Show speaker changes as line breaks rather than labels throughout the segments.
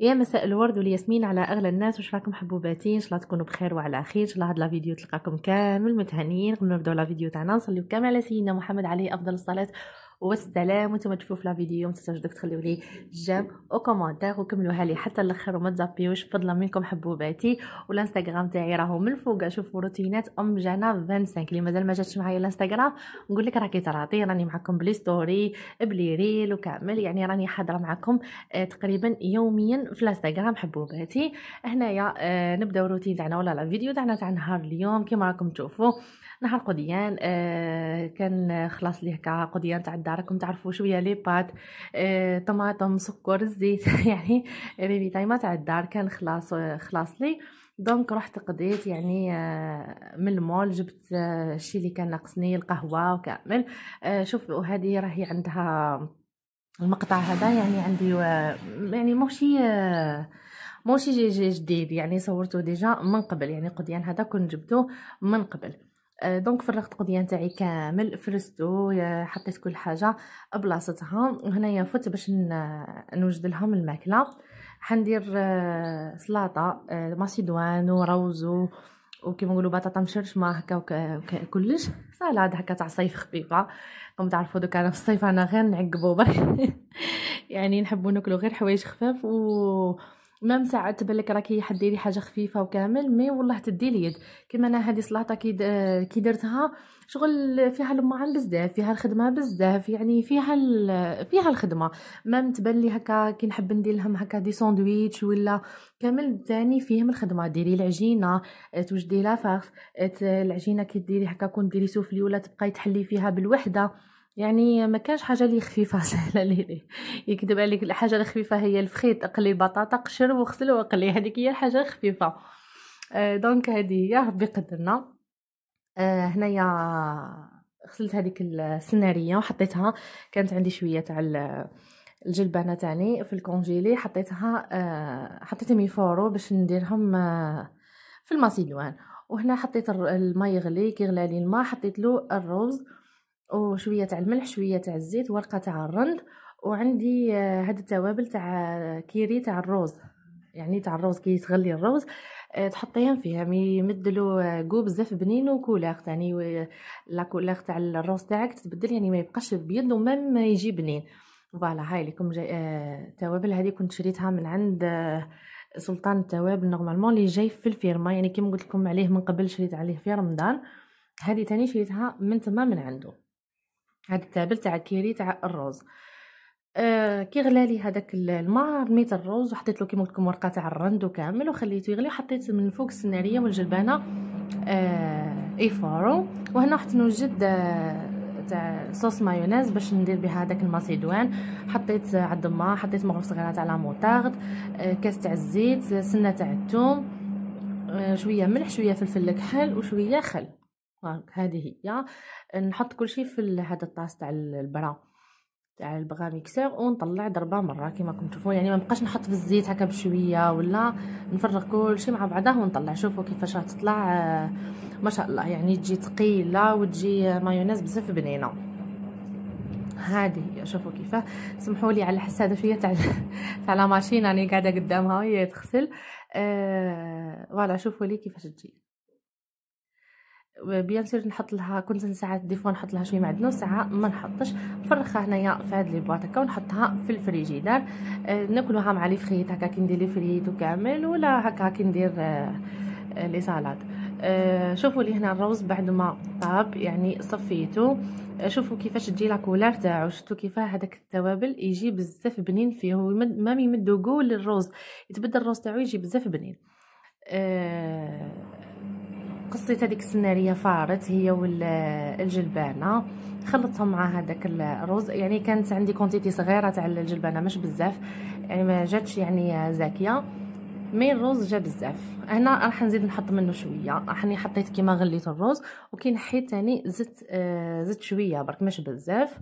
يا مساء الورد والياسمين على اغلى الناس واش راكم حبوباتي ان شاء الله تكونوا بخير وعلى خير ان شاء الله هاد لا فيديو تلقاكم كامل متهنيين قبل ما نبداو لا فيديو تاعنا نصليو كامل على سيدنا محمد عليه افضل الصلاه والسلام وانتم في لا فيديو ما تنساوش دوك تخليو لي جيم او كومونتير وكملوها لي حتى الاخر وما تزابيوش فضلا منكم حبوباتي والانستغرام تاعي راهو من الفوق شوفوا روتينات ام جانا 25 اللي مازال ما جاتش معايا الانستغرام نقول لك راكي تراطي راني معكم بلي ستوري بلي ريل وكامل يعني راني حاضره معكم آه، تقريبا يوميا في الانستغرام حبوباتي هنايا آه، نبداو الروتين تاعنا ولا لا فيديو تاعنا تاع نهار اليوم كيما راكم تشوفوا نهار قضيان آه، كان خلاص لي هكا قضيان تاع الدار راكم تعرفوا شويه لي بات آه، طماطم سكر الزيت يعني ريبي تايما تاع الدار كان خلاص خلاص لي دونك رحت قضيت يعني آه، من المول جبت الشيء اللي كان ناقصني القهوه وكامل شوف هذه راهي عندها المقطع هذا يعني عندي يعني ماشي ماشي جديد يعني صورته ديجا من قبل يعني قضيان هذا كنت جبته من قبل آه، دونك فرغت قضيه تاعي كامل فرستو حطيت كل حاجه بلاصتها وهنايا فوت باش نوجد لهم الماكله حندير آه، سلطه آه، ماسيدوان وروز وكيما نقولوا بطاطا مشرشمه هكا كلش سلطه هكا تاع صيف خفيفه كما تعرفوا دوك انا في الصيف انا غير نعقبو برك يعني نحبوا ناكلو غير حوايج خفاف و ميم ساعات تبان لك راكي حديري حاجه خفيفه وكامل مي والله تدي اليد كيما انا هذه سلطه كي كي درتها شغل فيها المعان بزاف فيها الخدمه بزاف يعني فيها فيها الخدمه ميم تبان لي هكا كي نحب ندير لهم هكا دي ساندويتش ولا كامل تاني فيهم الخدمه ديري العجينه توجدي لافاف العجينه كي ديري هكا كون ديري سوفلي ولا تبقاي تحلي فيها بالوحده يعني ما كانش حاجه لي خفيفه سهله ليلي يكذب عليك الحاجه الخفيفه هي الفخيط اقلي بطاطا قشر وغسل واقلي هذيك هي الحاجه الخفيفه آه، دونك هذه هي ربي قدرنا آه، هنايا غسلت هذيك السناريه وحطيتها كانت عندي شويه تاع الجلبانه تاعني في الكونجيلي حطيتها آه حطيتهم يفورو باش نديرهم آه، في الماسيلوان وهنا حطيت الماء يغلي كي غلى لي الماء حطيت له الروز وشويه تاع الملح شويه تاع الزيت ورقه تاع الرند وعندي آه، هاد التوابل تاع كيري تاع الروز يعني تاع الروز كي تغلي الروز آه، تحطيهم فيها يمدلو كو آه، بزاف بنين وكولاغ يعني لا كولاغ تاع الروز تاعك تبدل يعني ما يبقاش وما ومام يجي بنين فوالا هاي لكم جاي التوابل هذه كنت شريتها من عند سلطان التوابل نورمالمون اللي جاي في الفيرما يعني كيما قلت لكم عليه من قبل شريت عليه في رمضان هذه تاني شريتها من تما من عنده هاد التابل تاع الكيري تاع الروز آه كي غلا لي هذاك الماء رميت الروز وحطيت له كيما قلت لكم ورقه تاع الرند وكامل وخليته يغلي وحطيت من فوق السناريه والجلبانه آه ايفورو فورو وهنا حط نوجد آه، تاع صوص مايونيز باش ندير بها داك الماسيدوان حطيت عند ما حطيت مغرف صغيره تاع لا آه كاس تاع الزيت سنه تاع الثوم آه شويه ملح شويه فلفل كحل وشويه خل آه، هذه هي نحط كل شيء في هذا الطاس تاع البرا تاع البغا ميكسور ونطلع ضربه مره كما راكم تشوفوا يعني ما بقاش نحط في الزيت هكا بشويه ولا نفرغ كل شيء مع بعضه ونطلع شوفوا كيفاش راح تطلع آه، ما شاء الله يعني تجي ثقيله وتجي مايونيز بزاف بنينه هذه هي شوفوا كيفاه سمحوا لي على الحساده شويه تاع تاع لا ماشين راني قاعده قدامها وهي تغسل آه فوالا شوفوا لي كيفاش تجي بيان سير نحط لها كنت ساعات دي فوا نحط لها شوية معدنوس ساعه ما نحطش نفرخها هنايا في هاد لي بواط هكا ونحطها في الفريجيدار آه، ناكلوها مع لي فريت هكا كي ندير لي فريت وكامل ولا هكا كي ندير آه، لي سالاد آه، شوفوا لي هنا الروز بعد ما طاب يعني صفيته شوفوا كيفاش تجي لاكولار تاعو شفتوا كيفاه هذاك التوابل يجي بزاف بنين فيه ما يمدو كول للروز يتبدل الروز تاعو يجي بزاف بنين آه قصيت هذيك السناريه فارت هي والجلبانه خلطتهم مع هذاك الرز يعني كانت عندي كونتيتي صغيره تاع الجلبانه مش بزاف يعني ما جاتش يعني زاكيه مي الرز جا بزاف هنا راح نزيد نحط منه شويه راني حطيت كيما غليت الرز وكي نحيت ثاني زدت آه، زدت شويه برك مش بزاف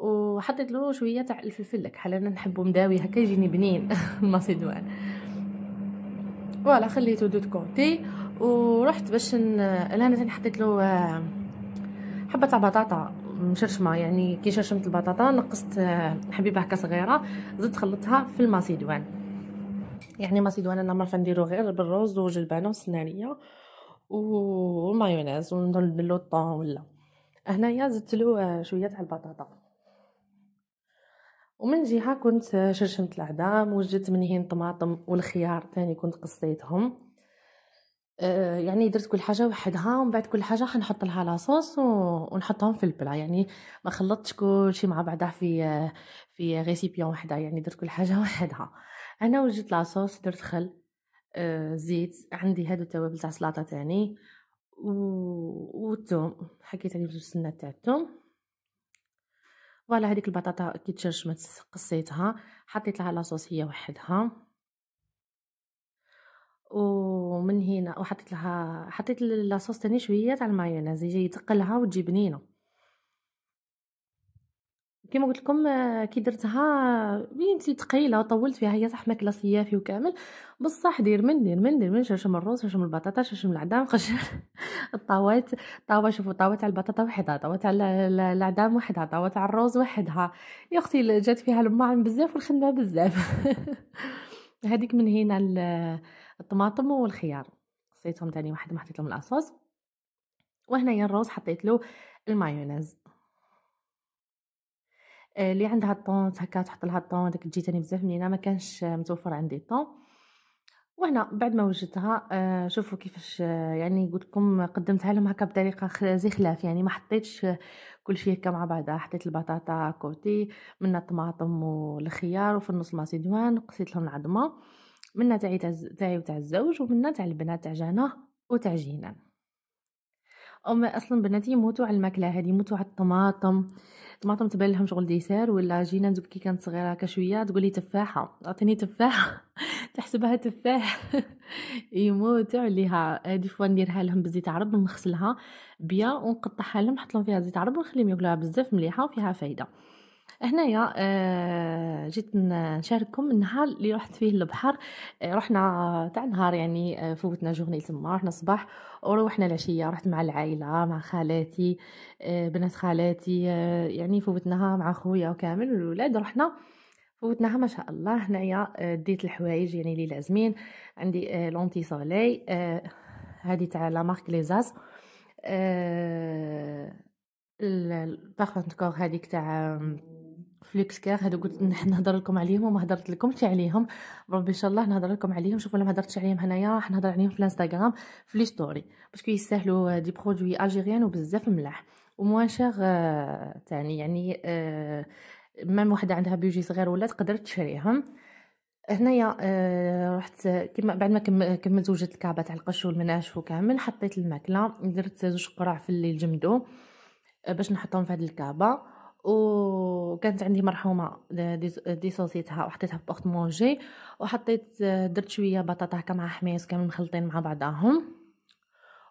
وحطيت له شويه تاع الفلفل لك انا نحبو مداوي هكا يجيني بنين الماسيدوان فوالا خليته دو كوتي ورحت باش ن... الهنا ثاني حطيت له آه، حبه تاع بطاطا مشرشمه يعني كي شرشمت البطاطا نقصت آه، حبيبه هكا صغيره زدت خلطتها في الماسيدوان يعني ماسيدوان انا ما نديرو غير بالروز وجلبانه وسناريه ومايونيز ونضرب اللوطه ولا هنايا زدت له آه، شويه تاع البطاطا ومن جهه كنت شرشمت العظام وجدت من هين طماطم والخيار ثاني كنت قصيتهم آه، يعني درت كل حاجه وحدها ومن بعد كل حاجه حنحط لها لاصوص ونحطهم في البلا يعني ما خلطتش كل شيء مع بعضها في في ريسيبيون وحده يعني درت كل حاجه وحدها انا وجدت لاصوص درت خل آه، زيت عندي هادو التوابل تاع سلطه تاني والثوم حكيت عليه بزوج سنات تاع الثوم فوالا هذيك البطاطا كي تشرشمت قصيتها حطيت لها لاصوص هي وحدها ومن هنا وحطيت لها حطيت لاصوص تاني شويه تاع المايونيز يجي يتقلها وتجي بنينه كما قلت لكم آه، كي درتها بنت لي ثقيله طولت فيها هي صح ماكله صيافي وكامل بصح دير من دير من دير من شرشم الروز شرشم البطاطا شرشم العدام قشر الطاوات طاوه شوفوا طاوه تاع البطاطا وحدها طاوه تاع العدام وحدها طاوه تاع الروز وحدها يا اختي جات فيها الماء بزاف والخدمه بزاف هذيك من هنا الطماطم والخيار قصيتهم تاني واحد ما حطيت لهم الأصوص وهنايا الروز حطيت له المايونيز آه، اللي عندها الطون هكا تحط لها الطون داك تجي تاني بزاف منينه ما كانش متوفر عندي الطون وهنا بعد ما وجدتها آه، شوفوا كيفاش آه، يعني قلت لكم قدمتها لهم هكا بطريقه زي خلاف يعني ما حطيتش كل شيء هكا مع بعضها حطيت البطاطا كوتي منها الطماطم والخيار وفي النص الماسيدوان قصيت لهم العظمه منا تاعي تاعي وتاع الزوج ومنا تاع البنات تاع جانا وتاع جينان اما اصلا بناتي يموتوا على الماكله هذه يموتوا على الطماطم الطماطم تبان لهم شغل ديسير ولا جينا دوك كي كانت صغيره كشويه شويه تقولي تفاحه اعطيني تفاحه تحسبها تفاح يموتوا عليها هذه فوا نديرها لهم بزيت عرب ونغسلها بيا ونقطعها لهم نحط لهم فيها زيت عرب ونخليهم ياكلوها بزاف مليحه وفيها فايده هنايا آه جيت نشارككم النهار اللي رحت فيه البحر آه، رحنا تاع نهار يعني آه، فوتنا جورني تما رحنا الصباح وروحنا العشيه رحت مع العائله مع خالاتي آه، بنات خالاتي يعني فوتناها مع خويا وكامل الولاد رحنا فوتناها ما شاء الله هنايا ديت الحوايج يعني لي لازمين عندي لونتي سولي هذه تاع لا مارك ليزاس باغ كور هذيك تاع فليكس كير هادو قلت نهضر لكم عليهم وما هضرت لكمش عليهم ربي ان شاء الله نهضر لكم عليهم شوفوا الا ما هضرتش عليهم هنايا راح نهضر عليهم في الانستغرام في لي ستوري باسكو يستاهلوا آه، دي برودوي الجيريان وبزاف ملاح وموان آه، شير تاني يعني آه مام وحده عندها بيجي صغير ولا تقدر تشريهم هنايا آه، رحت كما بعد ما كملت وجدت الكعبه تاع القش والمناش وكامل حطيت الماكله درت زوج قرع في اللي جمدو باش نحطهم في هذه الكعبه وكانت عندي مرحومه ديصوصيتها وحطيتها في بوخت مونجي وحطيت آه، درت شويه بطاطا هكا مع حميص كامل مخلطين مع بعضاهم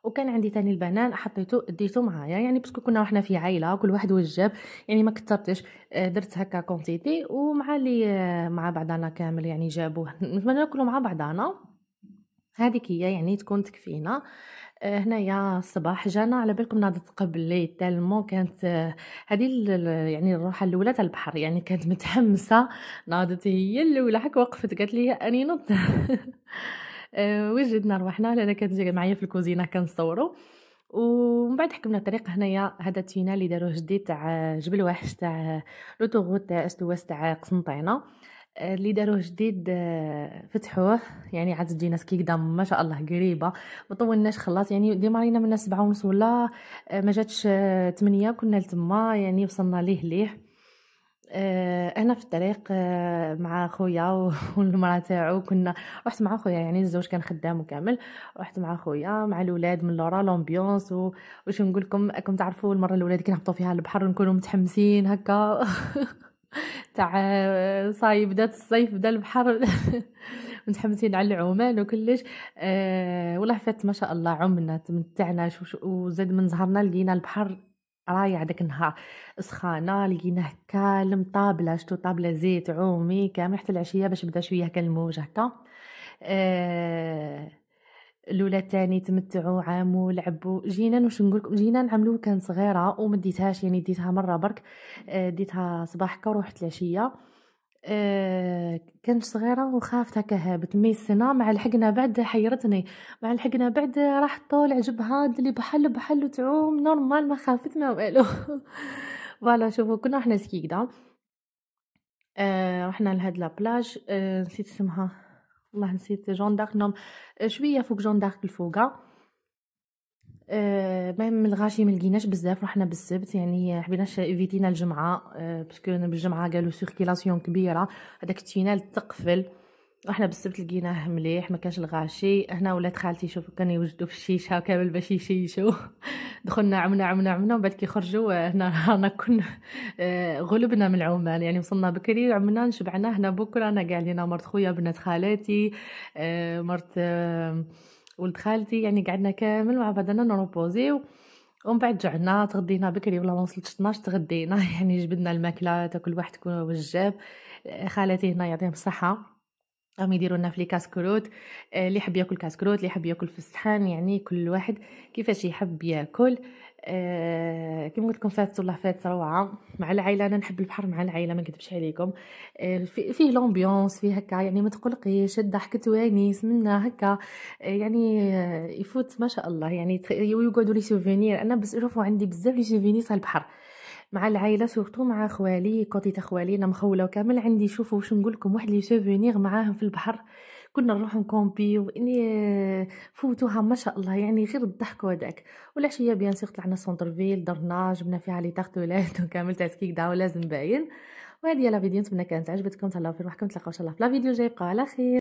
وكان عندي تاني البنان حطيته ديته معايا يعني باسكو كنا وحنا في عائله كل واحد وجب يعني ما كتبتش آه، درت هكا كونتيتي ومع لي آه، مع بعضنا كامل يعني جابوه نتمنى ناكلو مع بعضنا هذيك هي يعني تكون تكفينا هنايا الصباح جانا على بالكم ناضت قبل لي تالمو كانت آه، هذه يعني الروحه الاولى تاع البحر يعني كانت متحمسه ناضت هي الاولى حك وقفت قالت لي اني نط آه، وجدنا روحنا لان كانت معايا في الكوزينه كنصورو ومن بعد حكمنا الطريق هنايا هذا التينا اللي داروه جديد تاع جبل واحش تاع لوتوغوت تاع استواس تاع قسنطينه اللي داروه جديد آه، فتحوه يعني عاد كي قدام ما شاء الله قريبه ما طولناش خلاص يعني ديما رينا من سبعة ونص ولا آه، ما جاتش 8 آه، كنا لتما يعني وصلنا ليه ليه انا في الطريق مع خويا والمراه تاعو كنا رحت مع خويا يعني الزوج كان خدام وكامل رحت مع خويا مع الاولاد من لورا لومبيونس واش نقول لكم راكم تعرفوا المره الاولاد كي كنهبطوا فيها البحر نكونوا متحمسين هكا تاع آه، صاي بدات الصيف بدا البحر متحمسين على العمان وكلش أه والله فات ما شاء الله عمنا تمتعنا وزاد من زهرنا لقينا البحر رايع داك النهار سخانه لقيناه كالم طابله شتو طابله زيت عومي كامل حتى العشيه باش بدا شويه كان الموج هكا أه الاولى الثاني تمتعوا عاموا لعبوا جينا واش نقول لكم جينا نعملوه كان صغيره وما ديتهاش يعني ديتها مره برك آه، ديتها صباح هكا وروحت العشيه أه كانت صغيرة وخافت هكا هابت مي السنة مع الحقنا بعد حيرتني مع الحقنا بعد راح طول عجبها اللي بحال بحال وتعوم نورمال ما خافت ما والو فوالا شوفوا كنا احنا سكيكدا آه، رحنا لهاد لابلاج أه نسيت اسمها والله نسيت جون دارك نوم شويه فوق جون دارك الفوقه أه من الغاشي ما لقيناش بزاف رحنا بالسبت يعني حبيناش ايفيتينا الجمعه أه باسكو بالجمعه قالوا سيركيلاسيون كبيره هذاك التينال تقفل احنا بالسبت لقيناه مليح ما كانش الغاشي هنا ولاد خالتي شوفوا كان يوجدوا في الشيشه كامل باش يشيشوا دخلنا عمنا عمنا عمنا ومن بعد كي خرجوا آه، هنا رانا كنا آه، غلبنا من عمان يعني وصلنا بكري عمنا شبعنا هنا بكره انا قاعدين لينا مرت خويا بنات خالاتي آه، مرت ولد خالتي يعني قعدنا كامل مع بعضنا نروبوزيو ومن بعد جعنا تغدينا بكري ولا ما وصلت 12 تغدينا يعني جبدنا الماكله تاكل واحد وجاب خالتي هنا يعطيهم الصحه راهم يديروا لنا في لي كاسكروت اللي آه، يحب ياكل كاسكروت اللي يحب ياكل في الصحان يعني كل واحد كيفاش يحب ياكل آه، كيما قلت لكم فات والله فات روعه مع العائله انا نحب البحر مع العائله ما نكذبش عليكم آه، فيه لومبيونس فيه هكا يعني ما تقلقيش الضحك توانيس منا هكا يعني يفوت ما شاء الله يعني يقعدوا لي سوفينير انا بس شوفوا عندي بزاف لي سوفينير تاع البحر مع العائله سورتو مع خوالي كوتي خوالينا مخوله وكامل عندي شوفوا واش نقول لكم واحد لي سوفونير معاهم في البحر كنا نروح نكومبي واني فوتوها ما شاء الله يعني غير الضحك وداك والعشيه بيان سيغ طلعنا سونتر فيل درنا جبنا فيها لي تارتولات وكامل تاع سكيكدا ولازم باين وهذه لا فيديو نتمنى كانت عجبتكم تهلاو في روحكم تلقاو ان شاء الله في لا فيديو الجاي بقاو على خير